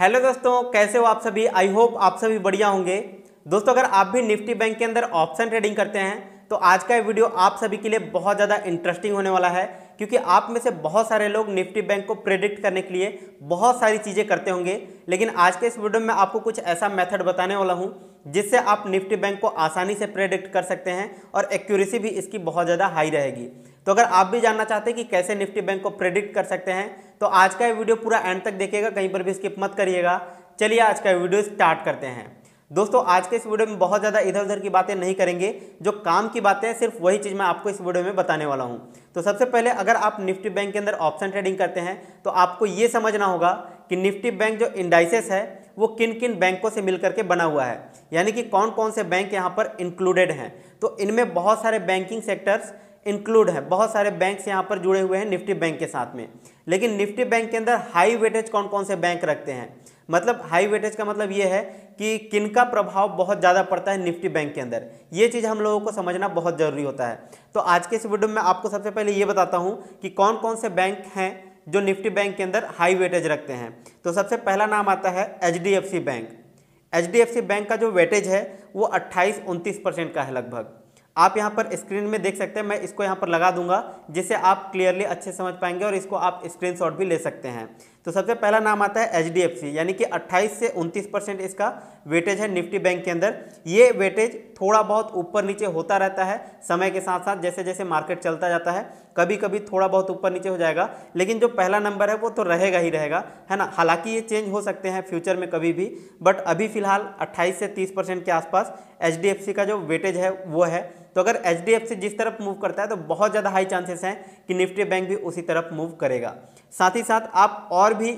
hello दोस्तों कैसे हो आप सभी आई होप आप सभी बढ़िया होंगे दोस्तों अगर आप भी निफ्टी बैंक के अंदर ऑप्शन ट्रेडिंग करते हैं तो आज का वीडियो आप सभी के लिए बहुत ज़्यादा इंटरेस्टिंग होने वाला है क्योंकि आप में से बहुत सारे लोग निफ्टी बैंक को प्रेडिक्ट करने के लिए बहुत सारी चीज़ें करते होंगे लेकिन आज के इस वीडियो में आपको कुछ ऐसा मेथड बताने वाला हूँ जिससे आप निफ्टी बैंक को आसानी से प्रेडिक्ट कर सकते हैं और एक्यूरेसी भी इसकी बहुत ज़्यादा हाई रहेगी तो अगर आप भी जानना चाहते हैं कि कैसे निफ्टी बैंक को प्रेडिक्ट कर सकते हैं तो आज का ये वीडियो पूरा एंड तक देखिएगा कहीं पर भी स्किप मत करिएगा चलिए आज का वीडियो स्टार्ट करते हैं दोस्तों आज के इस वीडियो में बहुत ज़्यादा इधर उधर की बातें नहीं करेंगे जो काम की बातें हैं सिर्फ वही चीज़ मैं आपको इस वीडियो में बताने वाला हूँ तो सबसे पहले अगर आप निफ्टी बैंक के अंदर ऑप्शन ट्रेडिंग करते हैं तो आपको ये समझना होगा कि निफ्टी बैंक जो इंडाइसेस है वो किन किन बैंकों से मिलकर के बना हुआ है यानी कि कौन कौन से बैंक यहाँ पर इंक्लूडेड हैं तो इनमें बहुत सारे बैंकिंग सेक्टर्स इंक्लूड हैं बहुत सारे बैंक्स यहाँ पर जुड़े हुए हैं निफ्टी बैंक के साथ में लेकिन निफ्टी बैंक के अंदर हाई वेटेज कौन कौन से बैंक रखते हैं मतलब हाई वेटेज का मतलब ये है कि किन का प्रभाव बहुत ज़्यादा पड़ता है निफ्टी बैंक के अंदर ये चीज़ हम लोगों को समझना बहुत ज़रूरी होता है तो आज के इस वीडियो में आपको सबसे पहले ये बताता हूँ कि कौन कौन से बैंक हैं जो निफ्टी बैंक के अंदर हाई वेटेज रखते हैं तो सबसे पहला नाम आता है एच बैंक एच बैंक का जो वेटेज है वो अट्ठाईस उनतीस परसेंट का है लगभग आप यहाँ पर स्क्रीन में देख सकते हैं मैं इसको यहाँ पर लगा दूंगा जिसे आप क्लियरली अच्छे समझ पाएंगे और इसको आप स्क्रीनशॉट भी ले सकते हैं तो सबसे पहला नाम आता है एच यानी कि 28 से 29 परसेंट इसका वेटेज है निफ्टी बैंक के अंदर ये वेटेज थोड़ा बहुत ऊपर नीचे होता रहता है समय के साथ साथ जैसे जैसे मार्केट चलता जाता है कभी कभी थोड़ा बहुत ऊपर नीचे हो जाएगा लेकिन जो पहला नंबर है वो तो रहेगा ही रहेगा है ना हालांकि ये चेंज हो सकते हैं फ्यूचर में कभी भी बट अभी फिलहाल अट्ठाईस से तीस के आसपास एच का जो वेटेज है वो है तो अगर एच जिस तरफ मूव करता है तो बहुत ज़्यादा हाई चांसेस हैं कि निफ्टी बैंक भी उसी तरफ मूव करेगा साथ ही साथ आप और भी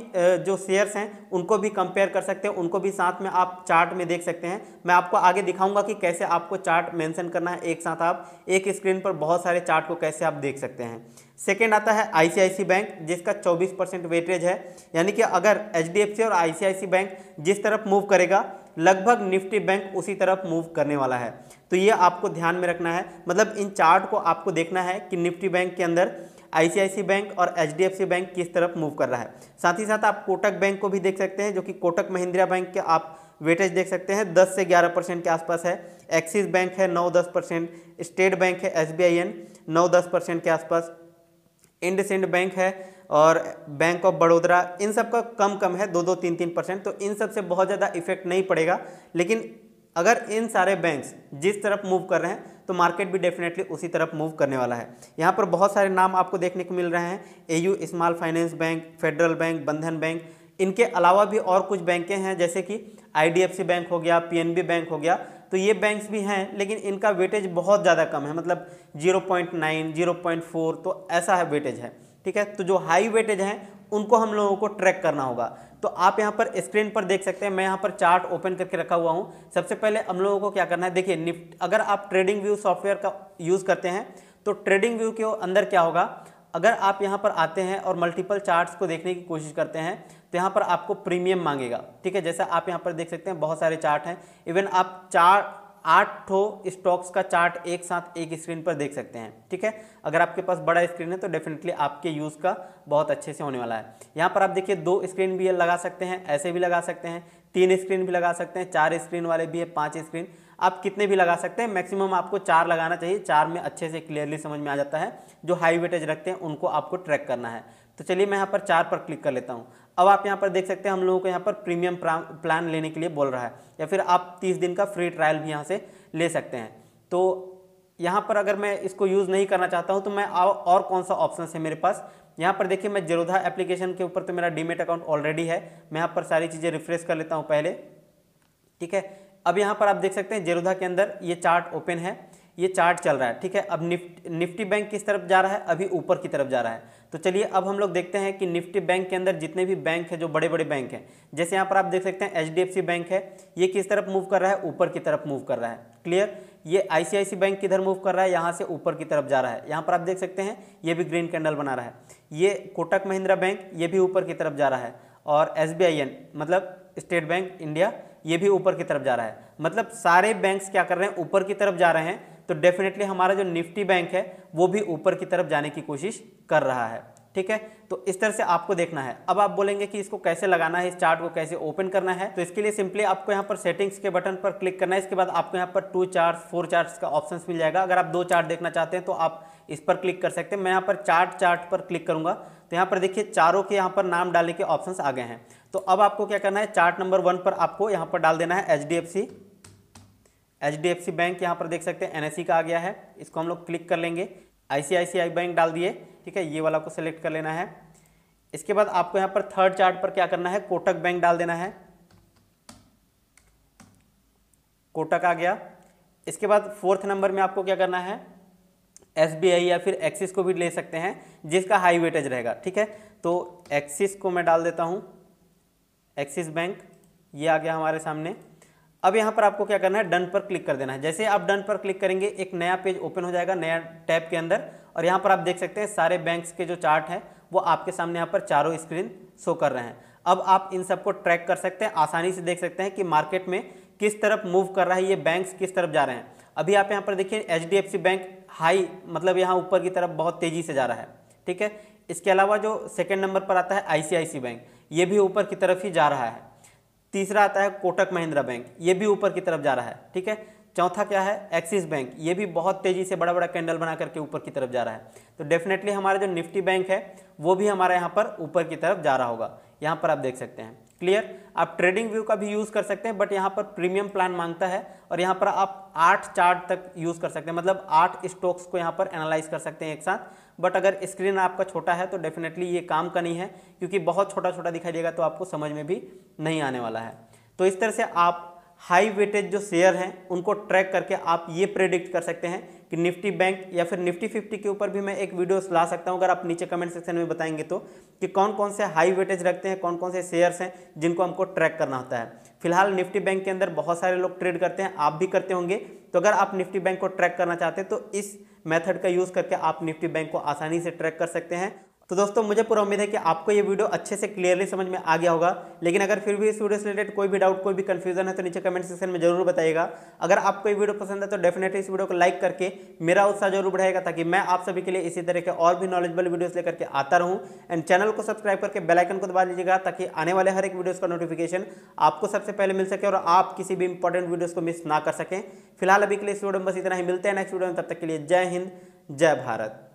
जो शेयर्स हैं उनको भी कंपेयर कर सकते हैं उनको भी साथ में आप चार्ट में देख सकते हैं मैं आपको आगे दिखाऊंगा कि कैसे आपको चार्ट मेंशन करना है एक साथ आप एक स्क्रीन पर बहुत सारे चार्ट को कैसे आप देख सकते हैं सेकेंड आता है आईसीआईसी बैंक जिसका 24 परसेंट वेटेज है यानी कि अगर एच और आईसीआईसी बैंक जिस तरफ मूव करेगा लगभग निफ्टी बैंक उसी तरफ मूव करने वाला है तो ये आपको ध्यान में रखना है मतलब इन चार्ट को आपको देखना है कि निफ्टी बैंक के अंदर आईसीआईसी बैंक और एच बैंक किस तरफ मूव कर रहा है साथ ही साथ आप कोटक बैंक को भी देख सकते हैं जो कि कोटक महिंद्रा बैंक के आप वेटेज देख सकते हैं 10 से 11 परसेंट के आसपास है एक्सिस बैंक है 9-10 परसेंट स्टेट बैंक है एस बी आई एन नौ दस परसेंट के आसपास इंडसेंड बैंक है और बैंक ऑफ बड़ोदरा इन सब का कम कम है दो दो तीन तीन परसेंट तो इन सब से बहुत ज़्यादा इफेक्ट नहीं पड़ेगा लेकिन अगर इन सारे बैंक्स जिस तरफ मूव कर रहे हैं तो मार्केट भी डेफिनेटली उसी तरफ मूव करने वाला है यहाँ पर बहुत सारे नाम आपको देखने को मिल रहे हैं A U small finance bank federal bank Bandhan bank इनके अलावा भी और कुछ बैंकें हैं जैसे कि सी बैंक हो गया बी बैंक हो गया तो ये बैंक्स भी हैं लेकिन इनका वेटेज बहुत ज़्यादा कम है मतलब 0.9 0.4 तो ऐसा है वेटेज है ठीक है तो जो हाई वेटेज हैं उनको हम लोगों को ट्रैक करना होगा तो आप यहाँ पर स्क्रीन पर देख सकते हैं मैं यहाँ पर चार्ट ओपन करके रखा हुआ हूँ सबसे पहले हम लोगों को क्या करना है देखिए निफ्ट अगर आप ट्रेडिंग व्यू सॉफ्टवेयर का यूज़ करते हैं तो ट्रेडिंग व्यू के अंदर क्या होगा अगर आप यहाँ पर आते हैं और मल्टीपल चार्ट्स को देखने की कोशिश करते हैं तो यहाँ पर आपको प्रीमियम मांगेगा ठीक है जैसा आप यहाँ पर देख सकते हैं बहुत सारे चार्ट हैं इवन आप चार आठ स्टॉक्स का चार्ट एक साथ एक स्क्रीन पर देख सकते हैं ठीक है अगर आपके पास बड़ा स्क्रीन है तो डेफिनेटली आपके यूज़ का बहुत अच्छे से होने वाला है यहाँ पर आप देखिए दो स्क्रीन भी लगा सकते हैं ऐसे भी लगा सकते हैं तीन स्क्रीन भी लगा सकते हैं चार स्क्रीन वाले भी है पाँच स्क्रीन आप कितने भी लगा सकते हैं मैक्सिमम आपको चार लगाना चाहिए चार में अच्छे से क्लियरली समझ में आ जाता है जो हाई वेटेज रखते हैं उनको आपको ट्रैक करना है तो चलिए मैं यहाँ पर चार पर क्लिक कर लेता हूँ अब आप यहाँ पर देख सकते हैं हम लोगों को यहाँ पर प्रीमियम प्लान लेने के लिए बोल रहा है या फिर आप तीस दिन का फ्री ट्रायल भी यहाँ से ले सकते हैं तो यहाँ पर अगर मैं इसको यूज़ नहीं करना चाहता हूँ तो मैं और कौन सा ऑप्शन है मेरे पास यहाँ पर देखिए मैं जरोधा एप्लीकेशन के ऊपर तो मेरा डीमेट अकाउंट ऑलरेडी है मैं यहाँ पर सारी चीज़ें रिफ्रेश कर लेता हूँ पहले ठीक है अब यहाँ पर आप देख सकते हैं जेरोधा के अंदर ये चार्ट ओपन है ये चार्ट चल रहा है ठीक है अब निफ्ट निफ्टी बैंक किस तरफ जा रहा है अभी ऊपर की तरफ जा रहा है तो चलिए अब हम लोग देखते हैं कि निफ्टी बैंक के अंदर जितने भी बैंक हैं जो बड़े बड़े बैंक हैं जैसे यहाँ पर आप देख सकते हैं एच बैंक है ये किस तरफ मूव कर रहा है ऊपर की तरफ मूव कर रहा है क्लियर ये सी बैंक किधर मूव कर रहा है यहाँ से ऊपर की तरफ जा रहा है यहाँ पर आप देख सकते हैं ये भी ग्रीन कैंडल बना रहा है ये कोटक महिंद्रा बैंक ये भी ऊपर की तरफ जा रहा है और एस मतलब स्टेट बैंक इंडिया ये भी ऊपर की तरफ जा रहा है मतलब सारे बैंक्स क्या कर रहे हैं ऊपर की तरफ जा रहे हैं तो डेफिनेटली हमारा जो निफ्टी बैंक है वो भी ऊपर की तरफ जाने की कोशिश कर रहा है ठीक है तो इस तरह से आपको देखना है अब आप बोलेंगे कि इसको कैसे लगाना है इस चार्ट को कैसे ओपन करना है तो इसके लिए सिंपली आपको यहाँ पर सेटिंग्स के बटन पर क्लिक करना है इसके बाद आपको यहाँ पर टू चार्ट फोर चार्ट का ऑप्शन मिल जाएगा अगर आप दो चार्ट देखना चाहते हैं तो आप इस पर क्लिक कर सकते हैं मैं यहाँ पर चार्ट चार्ट पर क्लिक करूंगा तो यहाँ पर देखिए चारों के यहाँ पर नाम डालने के ऑप्शन आ गए हैं तो अब आपको क्या करना है चार्ट नंबर वन पर आपको यहाँ पर डाल देना है एच एच बैंक यहाँ पर देख सकते हैं एन e का आ गया है इसको हम लोग क्लिक कर लेंगे आई बैंक डाल दिए ठीक है ये वाला को सेलेक्ट कर लेना है इसके बाद आपको यहाँ पर थर्ड चार्ट पर क्या करना है कोटक बैंक डाल देना है कोटक आ गया इसके बाद फोर्थ नंबर में आपको क्या करना है एस या फिर एक्सिस को भी ले सकते हैं जिसका हाई वेटेज रहेगा ठीक है तो एक्सिस को मैं डाल देता हूँ एक्सिस बैंक ये आ गया हमारे सामने अब यहाँ पर आपको क्या करना है डन पर क्लिक कर देना है जैसे आप डन पर क्लिक करेंगे एक नया पेज ओपन हो जाएगा नया टैब के अंदर और यहाँ पर आप देख सकते हैं सारे बैंक्स के जो चार्ट हैं वो आपके सामने यहाँ पर चारों स्क्रीन शो कर रहे हैं अब आप इन सबको ट्रैक कर सकते हैं आसानी से देख सकते हैं कि मार्केट में किस तरफ मूव कर रहा है ये बैंक्स किस तरफ जा रहे हैं अभी आप यहाँ पर देखिए एच बैंक हाई मतलब यहाँ ऊपर की तरफ बहुत तेज़ी से जा रहा है ठीक है इसके अलावा जो सेकेंड नंबर पर आता है आई बैंक ये भी ऊपर की तरफ ही जा रहा है तीसरा आता है कोटक महिंद्रा बैंक ये भी ऊपर की तरफ जा रहा है ठीक है चौथा क्या है एक्सिस बैंक ये भी बहुत तेजी से बड़ा बड़ा कैंडल बना करके ऊपर की तरफ जा रहा है तो डेफिनेटली हमारा जो निफ्टी बैंक है वो भी हमारा यहाँ पर ऊपर की तरफ जा रहा होगा यहाँ पर आप देख सकते हैं क्लियर आप ट्रेडिंग व्यू का भी यूज़ कर सकते हैं बट यहाँ पर प्रीमियम प्लान मांगता है और यहाँ पर आप आठ चार्ट तक यूज़ कर सकते हैं मतलब आठ स्टॉक्स को यहाँ पर एनालाइज कर सकते हैं एक साथ बट अगर स्क्रीन आपका छोटा है तो डेफिनेटली ये काम का नहीं है क्योंकि बहुत छोटा छोटा दिखाई देगा तो आपको समझ में भी नहीं आने वाला है तो इस तरह से आप हाई वेटेज जो शेयर हैं उनको ट्रैक करके आप ये प्रेडिक्ट कर सकते हैं कि निफ्टी बैंक या फिर निफ्टी फिफ्टी के ऊपर भी मैं एक वीडियो ला सकता हूँ अगर आप नीचे कमेंट सेक्शन में बताएंगे तो कि कौन कौन से हाई वेटेज रखते हैं कौन कौन से शेयर्स हैं जिनको हमको ट्रैक करना होता है फिलहाल निफ्टी बैंक के अंदर बहुत सारे लोग ट्रेड करते हैं आप भी करते होंगे तो अगर आप निफ्टी बैंक को ट्रैक करना चाहते हैं तो इस मेथड का यूज़ करके आप निफ्टी बैंक को आसानी से ट्रैक कर सकते हैं तो दोस्तों मुझे पूरा उम्मीद है कि आपको ये वीडियो अच्छे से क्लियरली समझ में आ गया होगा लेकिन अगर फिर भी इस वीडियो से रिलेटेड कोई भी डाउट कोई भी कन्फ्यूजन है तो नीचे कमेंट सेक्शन में जरूर बताइएगा अगर आपको ये वीडियो पसंद है तो डेफिनेटली इस वीडियो को लाइक करके मेरा उत्साह जरूर बढ़ाएगा ताकि मैं आप सभी के लिए इसी तरह के और भी नॉलेजबल वीडियोज लेकर के आता रहूँ एंड चैनल को सब्सक्राइब करके बेलाइकन को दबा लीजिएगा ताकि आने वाले हर एक वीडियोज़ का नोटिफिकेशन आपको सबसे पहले मिल सके और आप किसी भी इंपॉर्टेंट वीडियोज़ को मिस ना कर सकें फिलहाल अभी के लिए इस वीडियो में बस इतना ही मिलते हैं नेक्स्ट वीडियो में तब तक के लिए जय हिंद जय भारत